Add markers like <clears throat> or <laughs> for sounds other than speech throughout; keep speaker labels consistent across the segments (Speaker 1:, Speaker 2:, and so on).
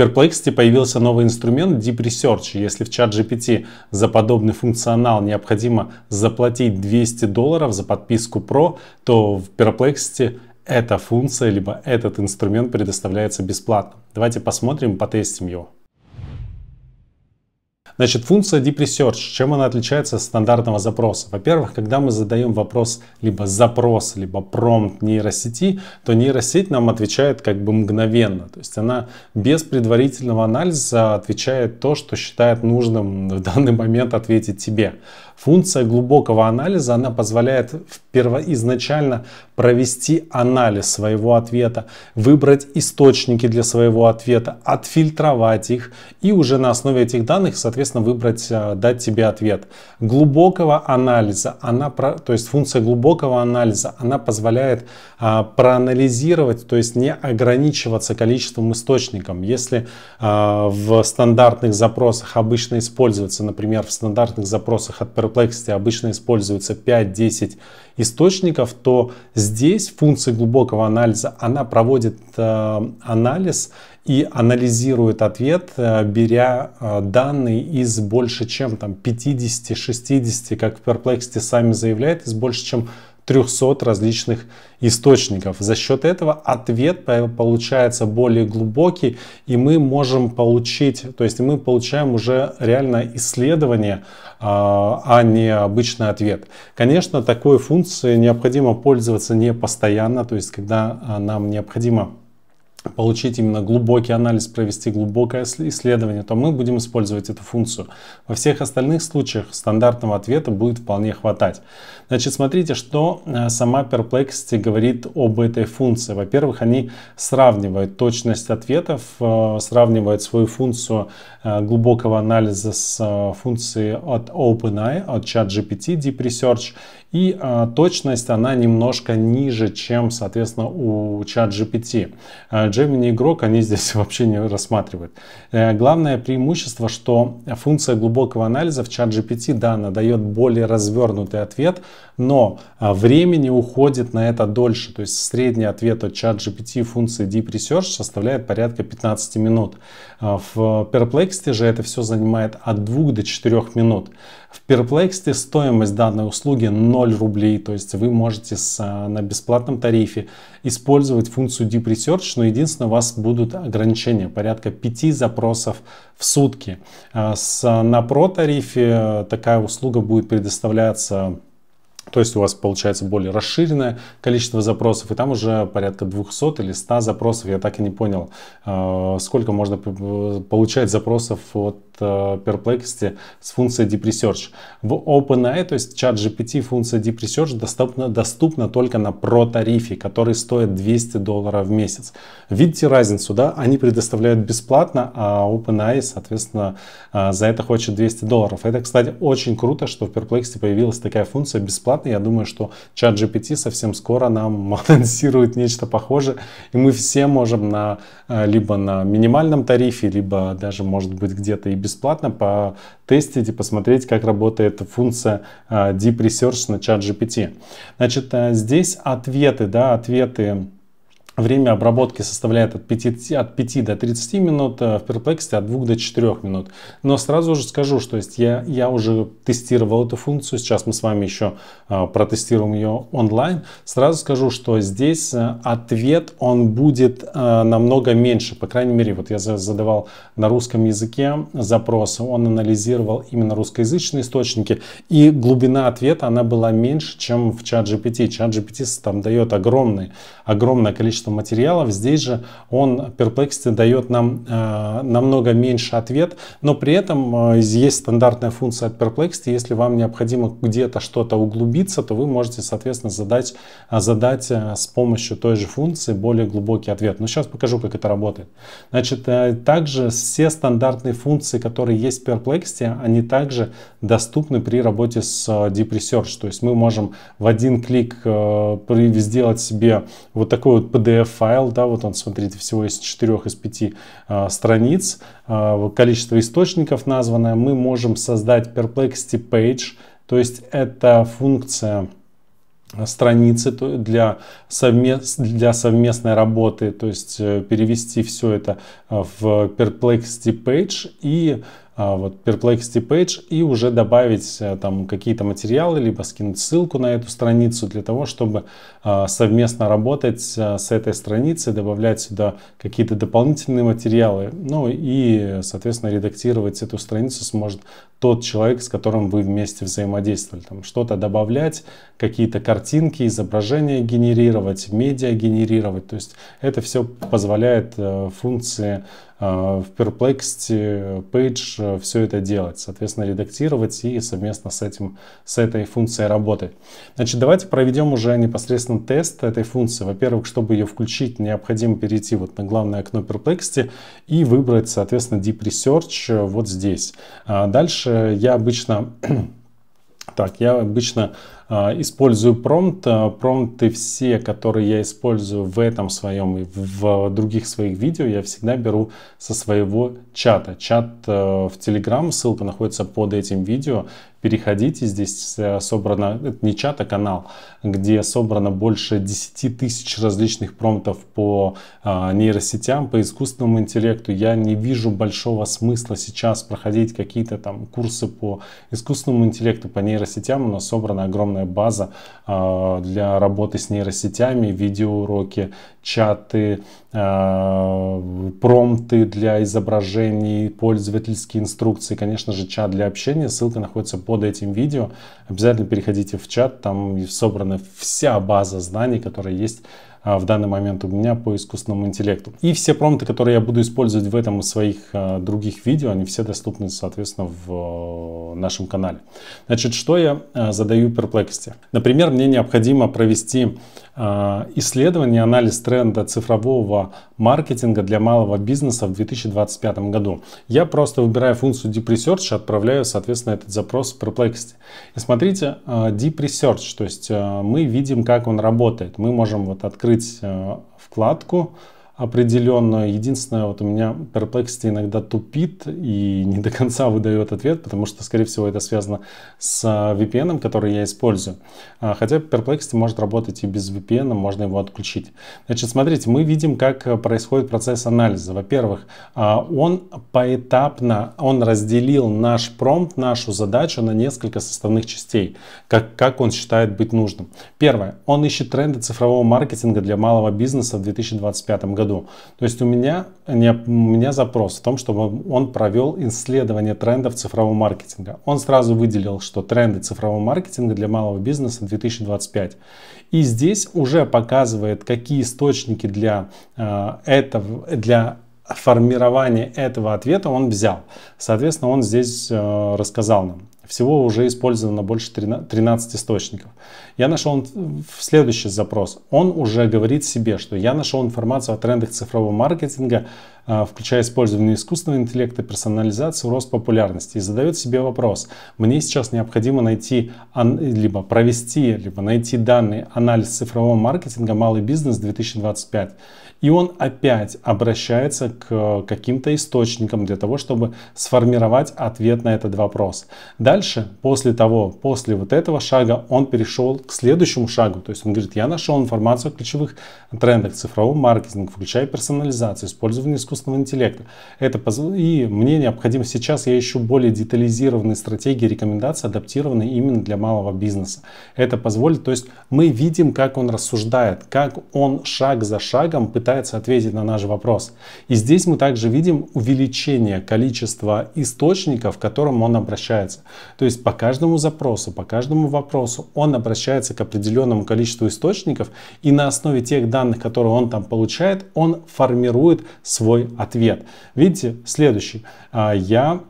Speaker 1: Perplexity появился новый инструмент Deep Research. Если в чат GPT за подобный функционал необходимо заплатить 200 долларов за подписку Pro, то в Perplexity эта функция, либо этот инструмент предоставляется бесплатно. Давайте посмотрим, потестим его. Значит, функция Deep Research, чем она отличается от стандартного запроса? Во-первых, когда мы задаем вопрос либо запрос, либо промпт нейросети, то нейросеть нам отвечает как бы мгновенно. То есть она без предварительного анализа отвечает то, что считает нужным в данный момент ответить тебе. Функция глубокого анализа, она позволяет изначально провести анализ своего ответа, выбрать источники для своего ответа, отфильтровать их и уже на основе этих данных, соответственно, соответственно, выбрать, э, дать тебе ответ. Глубокого анализа, она, то есть функция глубокого анализа, она позволяет а, проанализировать, то есть не ограничиваться количеством источников. Если а, в стандартных запросах обычно используется, например, в стандартных запросах от Perplexity обычно используется 5-10 источников, то здесь функция глубокого анализа, она проводит э, анализ и анализирует ответ, э, беря э, данные из больше чем там 50-60, как в Perplexity сами заявляют, из больше чем 300 различных источников. За счет этого ответ получается более глубокий, и мы можем получить, то есть мы получаем уже реально исследование, а, а не обычный ответ. Конечно, такой функцией необходимо пользоваться не постоянно, то есть когда а, нам необходимо получить именно глубокий анализ, провести глубокое исследование, то мы будем использовать эту функцию. Во всех остальных случаях стандартного ответа будет вполне хватать. Значит, смотрите, что э, сама Perplexity говорит об этой функции. Во-первых, они сравнивают точность ответов, э, сравнивают свою функцию э, глубокого анализа с функцией от OpenAI, от ChatGPT, Deep Research, и а, точность она немножко ниже, чем, соответственно, у чат GPT. А, Gemini игрок они здесь <laughs> вообще не рассматривают. А, главное преимущество, что функция глубокого анализа в чат GPT, да, она дает более развернутый ответ, но а, времени уходит на это дольше. То есть средний ответ от чат GPT функции Deep Research составляет порядка 15 минут. А, в Perplexity же это все занимает от 2 до 4 минут. В Perplexity стоимость данной услуги 0 рублей, то есть вы можете с, а, на бесплатном тарифе использовать функцию Deep Research, но единственное, у вас будут ограничения, порядка 5 запросов в сутки. С, на Pro тарифе такая услуга будет предоставляться то есть у вас получается более расширенное количество запросов, и там уже порядка 200 или 100 запросов. Я так и не понял, э, сколько можно получать запросов от Э, Perplexity с функцией Deep Research. В OpenAI, то есть чат GPT, функция Deep Research доступна, доступна только на Pro-тарифе, который стоит 200 долларов в месяц. Видите разницу, да? Они предоставляют бесплатно, а OpenAI, соответственно, э, за это хочет 200 долларов. Это, кстати, очень круто, что в Perplexity появилась такая функция бесплатно. Я думаю, что чат GPT совсем скоро нам <laughs> анонсирует нечто похожее, и мы все можем на, э, либо на минимальном тарифе, либо даже, может быть, где-то и без бесплатно потестить и посмотреть, как работает функция э, Deep Research на чат GPT. Значит, э, здесь ответы, да, ответы Время обработки составляет от 5, от 5 до 30 минут, э, в Perplexity от 2 до 4 минут. Но сразу же скажу, что есть я, я уже тестировал эту функцию, сейчас мы с вами еще э, протестируем ее онлайн. Сразу скажу, что здесь э, ответ, он будет намного меньше, по крайней мере, вот я задавал на русском языке запросы, он анализировал именно русскоязычные источники, и глубина ответа, она была меньше, чем в чат GPT. Чат GPT там дает огромное, огромное количество количество материалов. Здесь же он, Perplexity, дает нам э, намного меньше ответ, но при этом э, есть стандартная функция от Perplexity. Если вам необходимо где-то что-то углубиться, то вы можете, соответственно, задать, э, задать э, с помощью той же функции более глубокий ответ. Но сейчас покажу, как это работает. Значит, э, также все стандартные функции, которые есть в Perplexity, они также доступны при работе с Deep э, Research. То есть мы можем в один клик э, сделать себе вот такой вот PDF PDF-файл, да, вот он, смотрите, всего из четырех из пяти а, страниц, а, количество источников названное, мы можем создать Perplexity Page, то есть это функция а, страницы для, совмест, для совместной работы, то есть э, перевести все это а, в Perplexity Page и а, вот Perplexity Page и уже добавить э, там какие-то материалы, либо скинуть ссылку на эту страницу для того, чтобы а, совместно работать э, с этой страницей, добавлять сюда какие-то дополнительные материалы. Ну и, соответственно, редактировать эту страницу сможет тот человек, с которым вы вместе взаимодействовали. Там что-то добавлять, какие-то картинки, изображения генерировать, медиа генерировать. То есть это все позволяет э, функции Э, в Perplexity Page э, все это делать, соответственно, редактировать и совместно с, этим, с этой функцией работать. Значит, давайте проведем уже непосредственно тест этой функции. Во-первых, чтобы ее включить, необходимо перейти вот на главное окно Perplexity и выбрать, соответственно, Deep Research э, вот здесь. А дальше я обычно... <clears throat> Так, я обычно а, использую промпт. А, промпты все, которые я использую в этом своем и в других своих видео, я всегда беру со своего чата. Чат э, в Telegram, ссылка находится под этим видео. Переходите, здесь э, собрано, это не чат, а канал, где собрано больше 10 тысяч различных промптов по а, нейросетям, по искусственному интеллекту. Я не вижу большого смысла сейчас проходить какие-то там курсы по искусственному интеллекту, по нейросетям. У нас собрано огромное определенная база а, для работы с нейросетями, видеоуроки чаты, э, промпты для изображений, пользовательские инструкции, конечно же, чат для общения. Ссылка находится под этим видео. Обязательно переходите в чат, там собрана вся база знаний, которая есть э, в данный момент у меня по искусственному интеллекту. И все промпты, которые я буду использовать в этом и своих э, других видео, они все доступны, соответственно, в нашем канале. Значит, что я задаю Perplexity? Например, мне необходимо провести исследование, анализ тренда цифрового маркетинга для малого бизнеса в 2025 году. Я просто выбираю функцию Deep Research и отправляю, соответственно, этот запрос в Perplexity. И смотрите, э, Deep Research, то есть э, мы видим, как он работает. Мы можем вот открыть э, вкладку, определенно. Единственное, вот у меня Perplexity иногда тупит и не до конца выдает ответ, потому что, скорее всего, это связано с а, VPN, который я использую. А, хотя Perplexity может работать и без VPN, можно его отключить. Значит, смотрите, мы видим, как происходит процесс анализа. Во-первых, а, он поэтапно, он разделил наш промпт, нашу задачу на несколько составных частей, как, как он считает быть нужным. Первое, он ищет тренды цифрового маркетинга для малого бизнеса в 2025 году году. То есть у меня, не, у меня запрос в том, чтобы он провел исследование трендов цифрового маркетинга. Он сразу выделил, что тренды цифрового маркетинга для малого бизнеса 2025. И здесь уже показывает, какие источники для, э, этого, для формирования этого ответа он взял. Соответственно, он здесь э, рассказал нам. Всего уже использовано больше 13 источников. Я нашел следующий запрос. Он уже говорит себе, что я нашел информацию о трендах цифрового маркетинга а, включая использование искусственного интеллекта, персонализацию, рост популярности. И задает себе вопрос, мне сейчас необходимо найти, либо провести, либо найти данные анализ цифрового маркетинга «Малый бизнес 2025». И он опять обращается к каким-то источникам для того, чтобы сформировать ответ на этот вопрос. Дальше, после того, после вот этого шага, он перешел к следующему шагу. То есть он говорит, я нашел информацию о ключевых трендах цифрового маркетинга, включая персонализацию, использование искусственного искусственного интеллекта. Это позв... И мне необходимо сейчас, я ищу более детализированные стратегии рекомендации адаптированные именно для малого бизнеса. Это позволит, то есть мы видим, как он рассуждает, как он шаг за шагом пытается ответить на наш вопрос. И здесь мы также видим увеличение количества источников, к которым он обращается. То есть по каждому запросу, по каждому вопросу он обращается к определенному количеству источников, и на основе тех данных, которые он там получает, он формирует свой ответ. Видите, следующий. А, я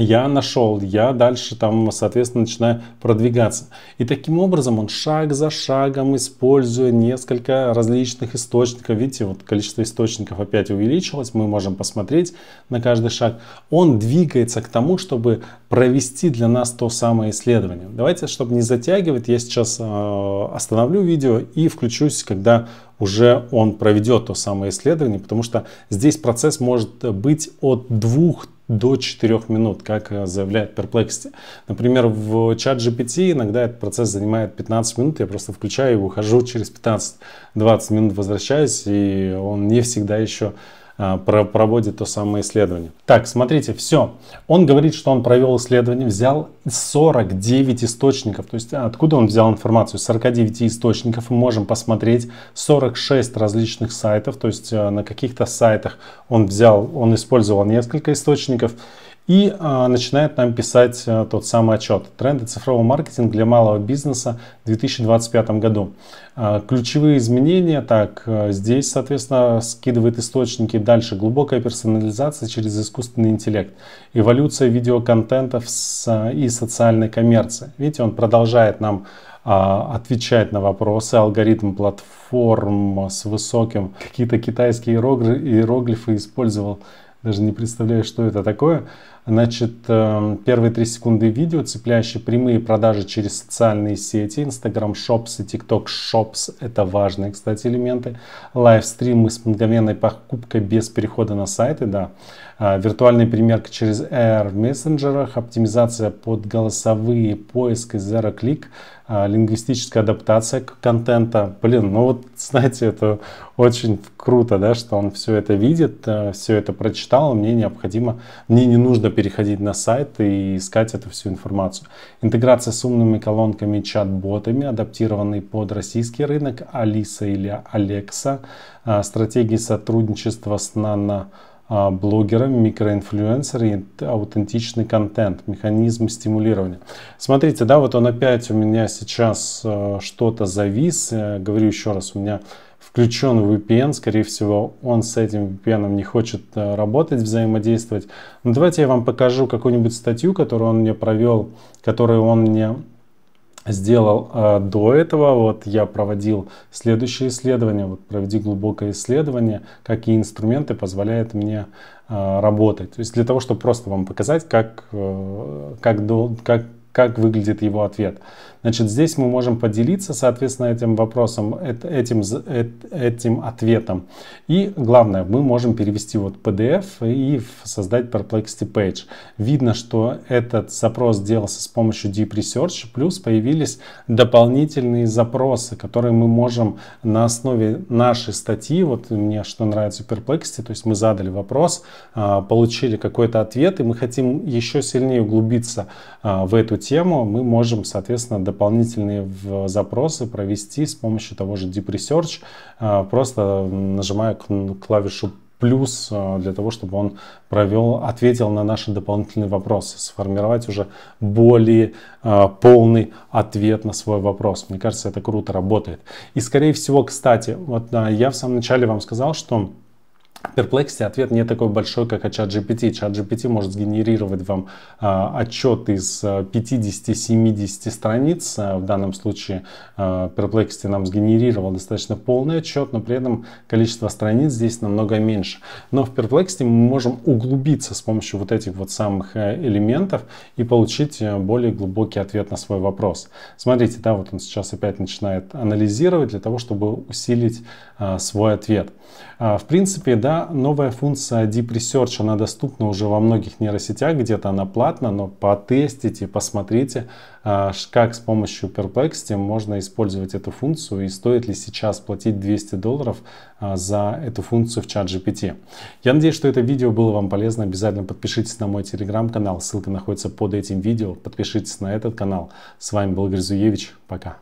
Speaker 1: я нашел, я дальше там, соответственно, начинаю продвигаться. И таким образом он шаг за шагом, используя несколько различных источников, видите, вот количество источников опять увеличилось, мы можем посмотреть на каждый шаг, он двигается к тому, чтобы провести для нас то самое исследование. Давайте, чтобы не затягивать, я сейчас а, остановлю видео и включусь, когда уже он проведет то самое исследование, потому что здесь процесс может быть от двух до 4 минут, как э, заявляет Perplexity. Например, в чат GPT иногда этот процесс занимает 15 минут, я просто включаю и ухожу через 15-20 минут, возвращаюсь, и он не всегда еще а, проводит то самое исследование. Так, смотрите, все. Он говорит, что он провел исследование, взял 49 источников. То есть а, откуда он взял информацию? 49 источников. Мы можем посмотреть 46 различных сайтов. То есть а, на каких-то сайтах он взял, он использовал несколько источников и э, начинает нам писать э, тот самый отчет «Тренды цифрового маркетинга для малого бизнеса в 2025 году». Э, ключевые изменения, так, здесь, соответственно, скидывает источники, дальше глубокая персонализация через искусственный интеллект, эволюция видеоконтентов с, и социальной коммерции. Видите, он продолжает нам отвечать на вопросы, алгоритм платформ с высоким, какие-то китайские иероглифы использовал, даже не представляю, что это такое. Значит, эм, первые три секунды видео, цепляющие прямые продажи через социальные сети, Instagram Shops и TikTok Shops, это важные, кстати, элементы. Лайвстримы с мгновенной покупкой без перехода на сайты, да. А, виртуальная примерка через AR в мессенджерах, оптимизация под голосовые, поиски из Zero Click, а, лингвистическая адаптация контента. Блин, ну вот, знаете, это очень круто, да, что он все это видит, э, все это прочитал, а мне необходимо, мне не нужно переходить на сайт и искать эту всю информацию. Интеграция с умными колонками и чат-ботами, адаптированный под российский рынок, Алиса или Алекса, а, стратегии сотрудничества с нано а, блогерам, микроинфлюенсеры и аутентичный контент, механизмы стимулирования. Смотрите, да, вот он опять у меня сейчас э, что-то завис. Я э, говорю еще раз, у меня включен VPN, скорее всего, он с этим VPN не хочет э, работать, взаимодействовать. Но давайте я вам покажу какую-нибудь статью, которую он мне провел, которую он мне сделал а, до этого. Вот я проводил следующее исследование, вот проведи глубокое исследование, какие инструменты позволяют мне а, работать. То есть для того, чтобы просто вам показать, как, а, как, дол, как как выглядит его ответ. Значит, здесь мы можем поделиться, соответственно, этим вопросом, этим, этим ответом. И главное, мы можем перевести вот PDF и создать Perplexity Page. Видно, что этот запрос делался с помощью Deep Research, плюс появились дополнительные запросы, которые мы можем на основе нашей статьи, вот мне что нравится Perplexity, то есть мы задали вопрос, а, получили какой-то ответ, и мы хотим еще сильнее углубиться а, в эту тему тему мы можем, соответственно, дополнительные запросы провести с помощью того же Deep Research, э, просто нажимая клавишу плюс э, для того, чтобы он провел, ответил на наши дополнительные вопросы, сформировать уже более э, полный ответ на свой вопрос. Мне кажется, это круто работает. И, скорее всего, кстати, вот я в самом начале вам сказал, что Perplexity ответ не такой большой, как от ChatGPT. ChatGPT может сгенерировать вам э, а, отчет из 50-70 а, страниц. А, в данном случае э, Perplexity нам сгенерировал достаточно полный отчет, но при этом количество страниц здесь намного меньше. Но в Perplexity мы можем углубиться с помощью вот этих вот самых э, элементов и получить э, более глубокий ответ на свой вопрос. Смотрите, да, вот он сейчас опять начинает анализировать для того, чтобы усилить э, свой ответ. Э, в принципе, да, да, новая функция Deep Research, она доступна уже во многих нейросетях, где-то она платна, но потестите, посмотрите, а, как с помощью Perplexity можно использовать эту функцию и стоит ли сейчас платить 200 долларов а, за эту функцию в чат GPT. Я надеюсь, что это видео было вам полезно. Обязательно подпишитесь на мой телеграм-канал, ссылка находится под этим видео. Подпишитесь на этот канал. С вами был Гризуевич, пока.